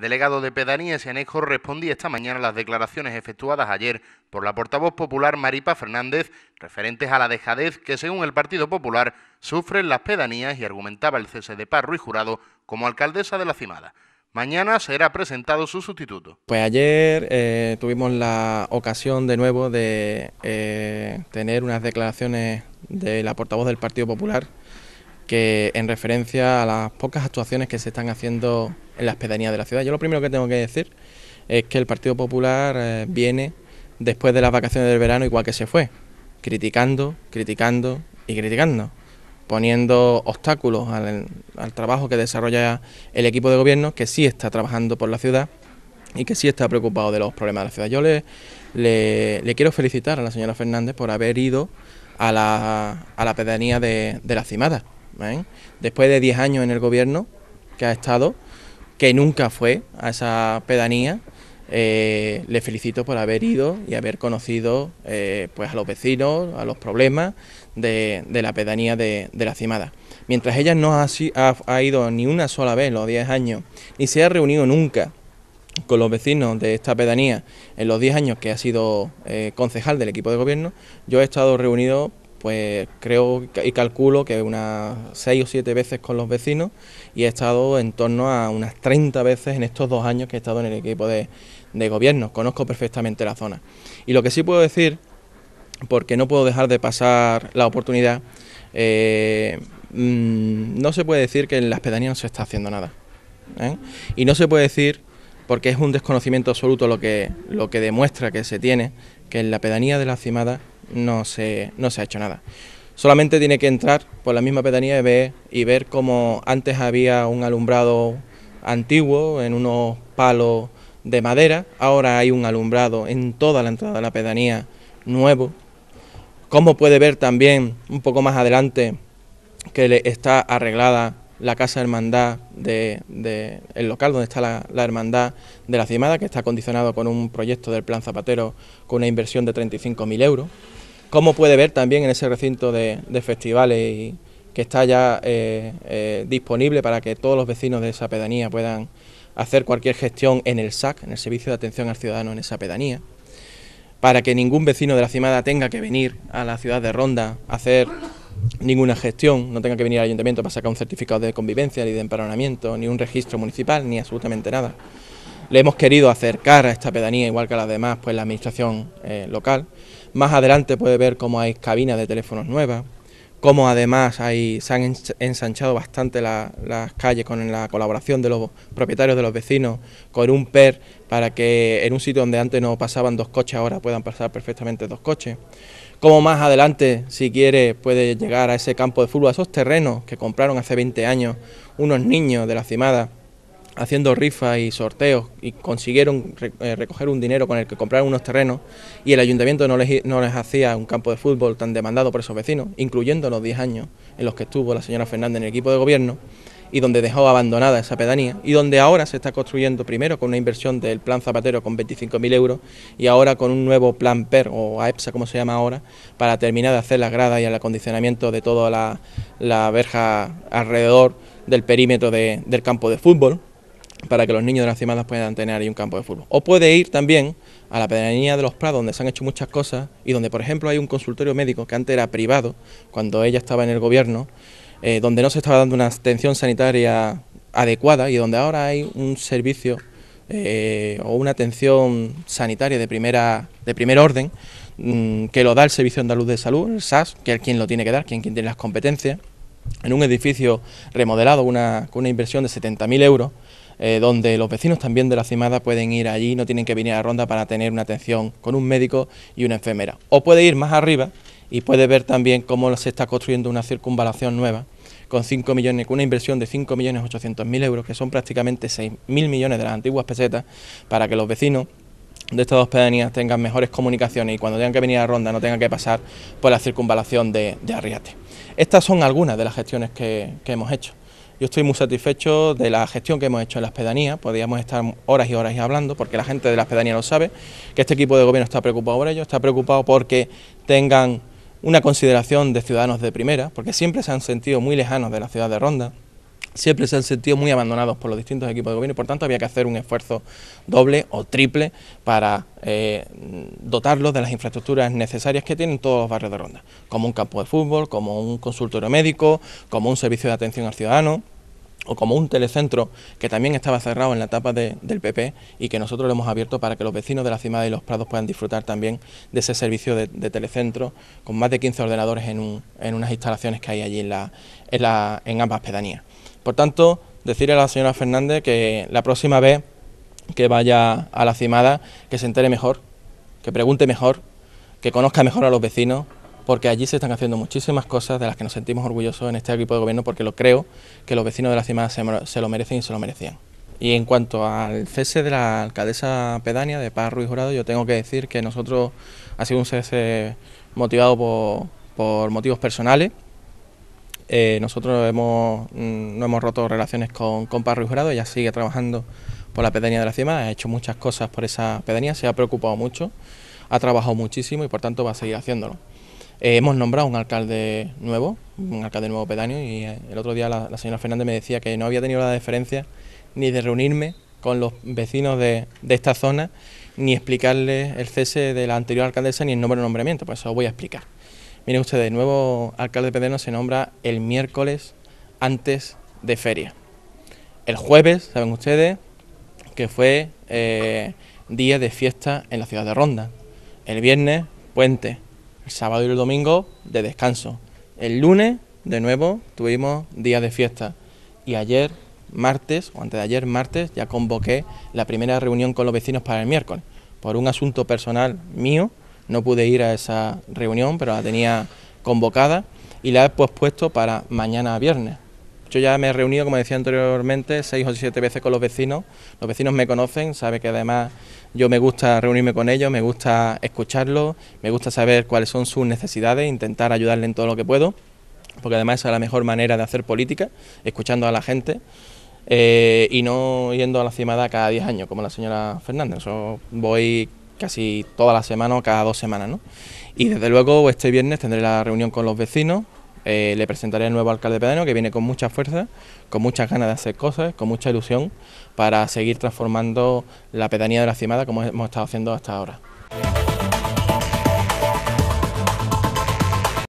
delegado de pedanías y anejo respondía esta mañana a las declaraciones efectuadas ayer por la portavoz popular Maripa Fernández referentes a la dejadez que, según el Partido Popular, sufren las pedanías y argumentaba el cese de Parro y Jurado como alcaldesa de la Cimada. Mañana será presentado su sustituto. Pues ayer eh, tuvimos la ocasión de nuevo de eh, tener unas declaraciones de la portavoz del Partido Popular que en referencia a las pocas actuaciones que se están haciendo en las pedanías de la ciudad. Yo lo primero que tengo que decir es que el Partido Popular eh, viene después de las vacaciones del verano igual que se fue, criticando, criticando y criticando poniendo obstáculos al, trabajo que desarrolla el equipo de gobierno, que sí está trabajando por la ciudad y que sí está preocupado de los problemas de la ciudad. Yo le, le, quiero felicitar a la señora Fernández por haber ido a la, pedanía de, de la Cimada. ¿eh? después de 10 años en el gobierno que ha estado, que nunca fue a esa pedanía. Eh, le felicito por haber ido y haber conocido eh, pues a los vecinos, a los problemas de, la pedanía de, la Cimada. Mientras ella no ha, ido ni una sola vez en los 10 años, ni se ha reunido nunca con los vecinos de esta pedanía en los 10 años que ha sido concejal del equipo de gobierno, yo he estado reunido pues creo y calculo que unas 6 o 7 veces con los vecinos y he estado en torno a unas 30 veces en estos dos años que he estado en el equipo de, de gobierno. Conozco perfectamente la zona. Y lo que sí puedo decir, porque no puedo dejar de pasar la oportunidad, eh, mm, no se puede decir que en las pedanías no se está haciendo nada. ¿eh? Y no se puede decir porque es un desconocimiento absoluto lo que, lo que demuestra que se tiene, que en la pedanía de la Cimada no se, no se ha hecho nada. Solamente tiene que entrar por la misma pedanía y ver, y ver cómo antes había un alumbrado antiguo en unos palos de madera, ahora hay un alumbrado en toda la entrada de la pedanía nuevo. Como puede ver también un poco más adelante que le está arreglada la casa hermandad de, el local donde está la, hermandad de la Cimada, que está acondicionado con un proyecto del Plan Zapatero con una inversión de 35.000 euros como puede ver también en ese recinto de, festivales que está ya eh, eh, disponible para que todos los vecinos de esa pedanía puedan hacer cualquier gestión en el SAC, en el Servicio de Atención al Ciudadano en esa pedanía, para que ningún vecino de la Cimada tenga que venir a la ciudad de Ronda a hacer ninguna gestión, no tenga que venir al ayuntamiento para sacar un certificado de convivencia, ni de empadronamiento, ni un registro municipal, ni absolutamente nada le hemos querido acercar a esta pedanía, igual que a las demás, pues la administración eh, local. Más adelante puede ver cómo hay cabinas de teléfonos nuevas, cómo además se han ensanchado bastante las calles con la colaboración de los propietarios de los vecinos, con un PER para que en un sitio donde antes no pasaban dos coches ahora puedan pasar perfectamente dos coches. Como más adelante, si quiere, puede llegar a ese campo de fútbol, a esos terrenos que compraron hace 20 años unos niños de la Cimada haciendo rifas y sorteos y consiguieron eh, recoger un dinero con el que comprar unos terrenos y el ayuntamiento no les, no les hacía un campo de fútbol tan demandado por esos vecinos, incluyendo los 10 años en los que estuvo la señora Fernández en el equipo de gobierno y donde dejó abandonada esa pedanía y donde ahora se está construyendo primero con una inversión del plan Zapatero con 25.000 euros y ahora con un nuevo plan PER o AEPSA e como se llama ahora para terminar de hacer las gradas y el acondicionamiento de toda la, la verja alrededor del perímetro de, del campo de fútbol para que los niños de las cimadas puedan tener ahí un campo de fútbol. O puede ir también a la pedanía de los Prados, donde se han hecho muchas cosas y donde, por ejemplo, hay un consultorio médico que antes era privado, cuando ella estaba en el gobierno, eh, donde no se estaba dando una atención sanitaria adecuada y donde ahora hay un servicio eh, o una atención sanitaria de, primera, de primer orden mm, que lo da el Servicio Andaluz de Salud, el SAS, que es quien lo tiene que dar, quien, quien tiene las competencias, en un edificio remodelado una, con una inversión de 70.000 euros eh, donde los vecinos también de la cimada pueden ir allí, no tienen que venir a Ronda para tener una atención con un médico y una enfermera. O puede ir más arriba y puede ver también cómo se está construyendo una circunvalación nueva con 5 millones, una inversión de 5.800.000 euros, que son prácticamente 6.000 millones de las antiguas pesetas, para que los vecinos de estas dos pedanías tengan mejores comunicaciones y cuando tengan que venir a Ronda no tengan que pasar por la circunvalación de, Arriate. Estas son algunas de las gestiones que hemos hecho. Yo estoy muy satisfecho de la gestión que hemos hecho en las pedanías, podríamos estar horas y horas hablando, porque la gente de las pedanías lo sabe, que este equipo de gobierno está preocupado por ello, está preocupado porque tengan una consideración de ciudadanos de primera, porque siempre se han sentido muy lejanos de la ciudad de Ronda, siempre se han sentido muy abandonados por los distintos equipos de gobierno y por tanto había que hacer un esfuerzo doble o triple para eh, dotarlos de las infraestructuras necesarias que tienen todos los barrios de Ronda, como un campo de fútbol, como un consultorio médico, como un servicio de atención al ciudadano o como un telecentro que también estaba cerrado en la etapa del PP y que nosotros lo hemos abierto para que los vecinos de la Cimada y los Prados puedan disfrutar también de ese servicio de, telecentro con más de 15 ordenadores en, unas instalaciones que hay allí en, en, en ambas pedanías. Por tanto, decirle a la señora Fernández que la próxima vez que vaya a la Cimada, que se entere mejor, que pregunte mejor, que conozca mejor a los vecinos porque allí se están haciendo muchísimas cosas de las que nos sentimos orgullosos en este equipo de gobierno porque lo creo que los vecinos de la cima se, lo merecen y se lo merecían. Y en cuanto al cese de la alcaldesa pedánea de Paz Ruiz Jurado, yo tengo que decir que nosotros ha sido un cese motivado por, motivos personales. Eh, nosotros hemos, mm, no hemos roto relaciones con, con Paz Ruiz Jurado, ella sigue trabajando por la pedanía de la CIMA, ha hecho muchas cosas por esa pedanía, se ha preocupado mucho, ha trabajado muchísimo y por tanto va a seguir haciéndolo. Eh, hemos nombrado un alcalde nuevo, un alcalde nuevo pedáneo, y eh, el otro día la, señora Fernández me decía que no había tenido la deferencia ni de reunirme con los vecinos de, esta zona, ni explicarles el cese de la anterior alcaldesa ni el nombre de nombramiento, por pues eso os voy a explicar. Miren ustedes, el nuevo alcalde pedáneo se nombra el miércoles antes de feria. El jueves, saben ustedes, que fue eh, día de fiesta en la ciudad de Ronda. El viernes, puente el sábado y el domingo de descanso. El lunes, de nuevo, tuvimos día de fiesta. Y ayer, martes, o antes de ayer, martes, ya convoqué la primera reunión con los vecinos para el miércoles. Por un asunto personal mío, no pude ir a esa reunión, pero la tenía convocada y la he pospuesto para mañana viernes. Yo ya me he reunido, como decía anteriormente, seis o siete veces con los vecinos. Los vecinos me conocen, saben que además yo me gusta reunirme con ellos, me gusta escucharlos, me gusta saber cuáles son sus necesidades, intentar ayudarles en todo lo que puedo, porque además esa es la mejor manera de hacer política, escuchando a la gente. Eh, y no yendo a la cimada cada diez años, como la señora Fernández. Yo voy casi toda la semana o cada dos semanas. ¿no? Y desde luego este viernes tendré la reunión con los vecinos, eh, le presentaré al nuevo alcalde pedano que viene con mucha fuerza, con muchas ganas de hacer cosas, con mucha ilusión para seguir transformando la pedanía de la Cimada como hemos estado haciendo hasta ahora.